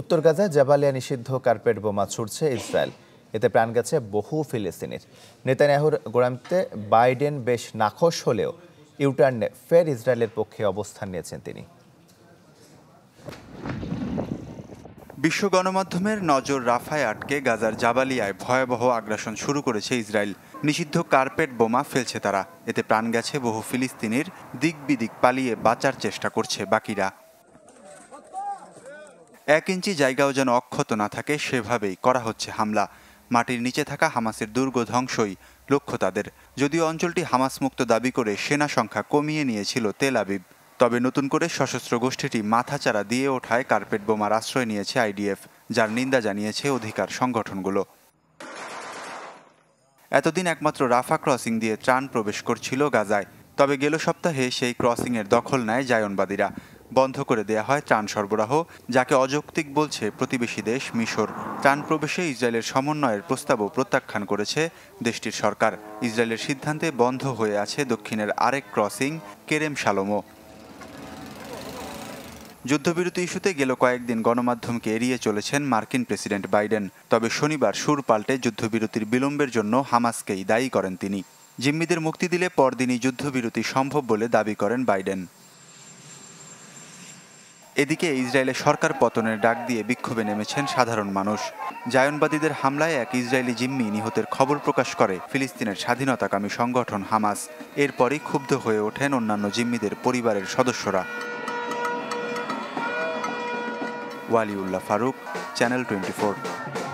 উত্তর গাজায় জাবালিয়া নিষিদ্ধ কার্পেট বোমা ছুটছে ইসরায়েল এতে প্রাণ গেছে বহু ফিলিস্তিনির নেতানিয়াহুর গোড়ামিতে বাইডেন বেশ নাখশ হলেও ইউটার্নে ফের ইসরায়েলের পক্ষে অবস্থান নিয়েছেন তিনি বিশ্ব গণমাধ্যমের নজর রাফায় আটকে গাজার জাবালিয়ায় ভয়াবহ আগ্রাসন শুরু করেছে ইসরায়েল নিষিদ্ধ কার্পেট বোমা ফেলছে তারা এতে প্রাণ গেছে বহু ফিলিস্তিনির দিক বিদিক পালিয়ে বাঁচার চেষ্টা করছে বাকিরা এক ইঞ্চি জায়গাও যেন অক্ষত না থাকে সেভাবেই করা হচ্ছে হামলা মাটির নিচে থাকা হামাসের দুর্গ ধ্বংসই লক্ষ্য তাদের যদিও অঞ্চলটি হামাস মুক্ত দাবি করে সেনা সংখ্যা কমিয়ে নিয়েছিল তেল আবিব তবে নতুন করে সশস্ত্র গোষ্ঠীটি মাথাচাড়া দিয়ে ওঠায় কার্পেট বোমার আশ্রয় নিয়েছে আইডিএফ যার নিন্দা জানিয়েছে অধিকার সংগঠনগুলো এতদিন একমাত্র রাফা ক্রসিং দিয়ে ত্রাণ প্রবেশ করছিল গাজায় তবে গেল সপ্তাহে সেই ক্রসিংয়ের দখল নেয় জায়নবাদীরা বন্ধ করে দেয়া হয় ত্রাণ সরবরাহ যাকে অযৌক্তিক বলছে প্রতিবেশী দেশ মিশর ত্রাণ প্রবেশে ইসরায়েলের সমন্বয়ের প্রস্তাবও প্রত্যাখ্যান করেছে দেশটির সরকার ইসরায়েলের সিদ্ধান্তে বন্ধ হয়ে আছে দক্ষিণের আরেক ক্রসিং কেরেম শালমো যুদ্ধবিরতি ইস্যুতে গেল কয়েকদিন গণমাধ্যমকে এড়িয়ে চলেছেন মার্কিন প্রেসিডেন্ট বাইডেন তবে শনিবার সুর পাল্টে যুদ্ধবিরতির বিলম্বের জন্য হামাসকেই দায়ী করেন তিনি জিম্মিদের মুক্তি দিলে পরদিনই যুদ্ধবিরতি সম্ভব বলে দাবি করেন বাইডেন এদিকে ইসরায়েলে সরকার পতনের ডাক দিয়ে বিক্ষোভে নেমেছেন সাধারণ মানুষ জায়নবাদীদের হামলায় এক ইসরায়েলি জিম্মি নিহতের খবর প্রকাশ করে ফিলিস্তিনের স্বাধীনতাকামী সংগঠন হামাস এরপরই ক্ষুব্ধ হয়ে ওঠেন অন্যান্য জিম্মিদের পরিবারের সদস্যরা ওয়ালিউল্লাহ ফারুক চ্যানেল টোয়েন্টি